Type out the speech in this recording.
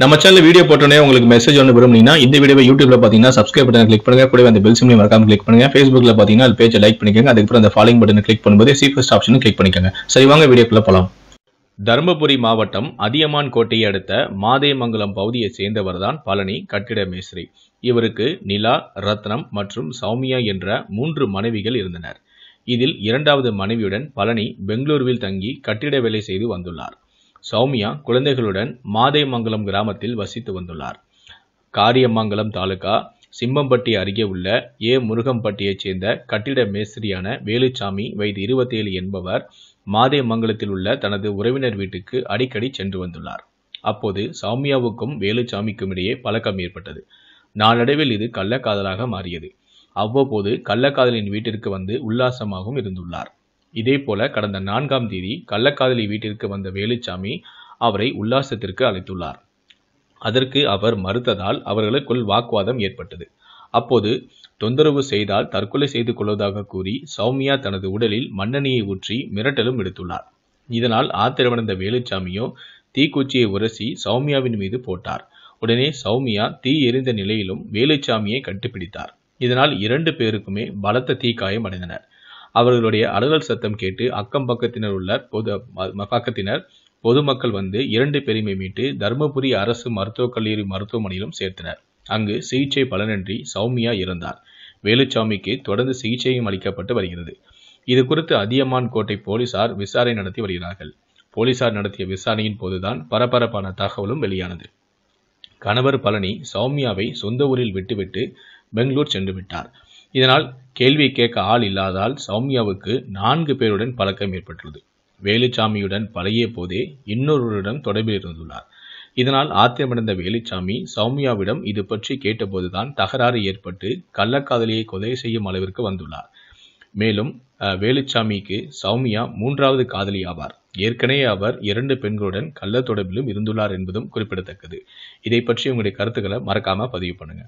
நம்ம channel video போட்டோன்னே உங்களுக்கு மெசேஜ் ஒன்று விரும்புனீங்கன்னா இந்த வீடியோ யூடியூப்ல பார்த்தீங்கன்னா சப்ஸ்கிரைப் பட்டன் கிளிக் பண்ணுங்க கூட அந்த பெல் சிம்லையும் மறக்காம கிளிக் பண்ணுங்க ஃபேஸ்புக்ல பார்த்தீங்கன்னா அது பேஜை லைக் பண்ணிக்கோங்க அதுக்கப்புறம் அந்த ஃபாலோ பட்டன் கிளிக் பண்ணும்போது ஃபஸ்ட் ஆப்ஷனும் கிளிக் பண்ணிக்கோங்க சரி வாங்க வீடியோக்குள்ள போகலாம் தருமபுரி மாவட்டம் அதியமான் கோட்டையை அடுத்த மாதேமங்கலம் பகுதியை சேர்ந்தவர் தான் பழனி கட்டிட மேஸ்திரி இவருக்கு நிலா ரத்னம் மற்றும் சௌமியா என்ற மூன்று மனைவிகள் இருந்தனர் இதில் இரண்டாவது மனைவியுடன் பழனி பெங்களூருவில் தங்கி கட்டிட வேலை செய்து வந்துள்ளார் சௌமியா குழந்தைகளுடன் மாதேமங்கலம் கிராமத்தில் வசித்து வந்துள்ளார் காரியமங்கலம் தாலுகா சிம்மம்பட்டி அருகே உள்ள ஏ முருகம்பட்டியைச் சேர்ந்த கட்டிட மேஸ்திரியான வேலுச்சாமி வயது இருபத்தேழு என்பவர் மாதேமங்கலத்தில் உள்ள தனது உறவினர் வீட்டுக்கு அடிக்கடி சென்று வந்துள்ளார் அப்போது சௌமியாவுக்கும் வேலுச்சாமிக்கும் இடையே பழக்கம் ஏற்பட்டது நாளடைவில் இது கள்ளக்காதலாக மாறியது அவ்வப்போது கள்ளக்காதலின் வீட்டிற்கு வந்து உல்லாசமாகவும் இருந்துள்ளார் இதேபோல கடந்த நான்காம் தேதி கள்ளக்காதலி வீட்டிற்கு வந்த வேலுச்சாமி அவரை உல்லாசத்திற்கு அழைத்துள்ளார் அதற்கு அவர் மறுத்ததால் அவர்களுக்குள் வாக்குவாதம் ஏற்பட்டது அப்போது தொந்தரவு செய்தால் தற்கொலை செய்து கொள்வதாக கூறி சௌமியா தனது உடலில் மண்ணெண்ணெயை ஊற்றி மிரட்டலும் எடுத்துள்ளார் இதனால் ஆத்திரமடைந்த வேலுச்சாமியோ தீக்குச்சியை உரசி சௌமியாவின் மீது போட்டார் உடனே சௌமியா தீ எரிந்த நிலையிலும் வேலுச்சாமியை கட்டுப்பிடித்தார் இதனால் இரண்டு பேருக்குமே பலத்த தீக்காயம் அடைந்தனர் அவர்களுடைய அலுவல் சத்தம் கேட்டு அக்கம் பக்கத்தினர் உள்ள பொது பக்கத்தினர் பொதுமக்கள் வந்து இரண்டு பேரையுமே மீட்டு தருமபுரி அரசு மருத்துவக் கல்லூரி மருத்துவமனையிலும் சேர்த்தனர் அங்கு சிகிச்சை பலனின்றி சௌமியா இறந்தார் வேலுச்சாமிக்கு தொடர்ந்து சிகிச்சையும் அளிக்கப்பட்டு வருகிறது இது குறித்து அதியமான் கோட்டை போலீசார் விசாரணை நடத்தி வருகிறார்கள் போலீசார் நடத்திய விசாரணையின் போதுதான் பரபரப்பான தகவலும் வெளியானது கணவர் பழனி சௌமியாவை சொந்த ஊரில் விட்டுவிட்டு பெங்களூர் சென்று விட்டார் இதனால் கேள்வி கேட்க ஆள் இல்லாதால் சௌமியாவுக்கு நான்கு பேருடன் பழக்கம் ஏற்பட்டுள்ளது வேலுச்சாமியுடன் பழகிய போதே இன்னொருவருடன் தொடர்பில் இருந்துள்ளார் இதனால் ஆத்திரமடைந்த வேலுச்சாமி சௌமியாவிடம் இது பற்றி கேட்டபோதுதான் தகராறு ஏற்பட்டு கள்ளக்காதலியை கொலை செய்யும் அளவிற்கு வந்துள்ளார் மேலும் வேலுச்சாமிக்கு சௌமியா மூன்றாவது காதலி ஆவார் ஏற்கனவே அவர் இரண்டு பெண்களுடன் கள்ள தொடர்பிலும் இருந்துள்ளார் என்பதும் குறிப்பிடத்தக்கது இதை பற்றி உங்களுடைய கருத்துக்களை மறக்காம பதிவு பண்ணுங்க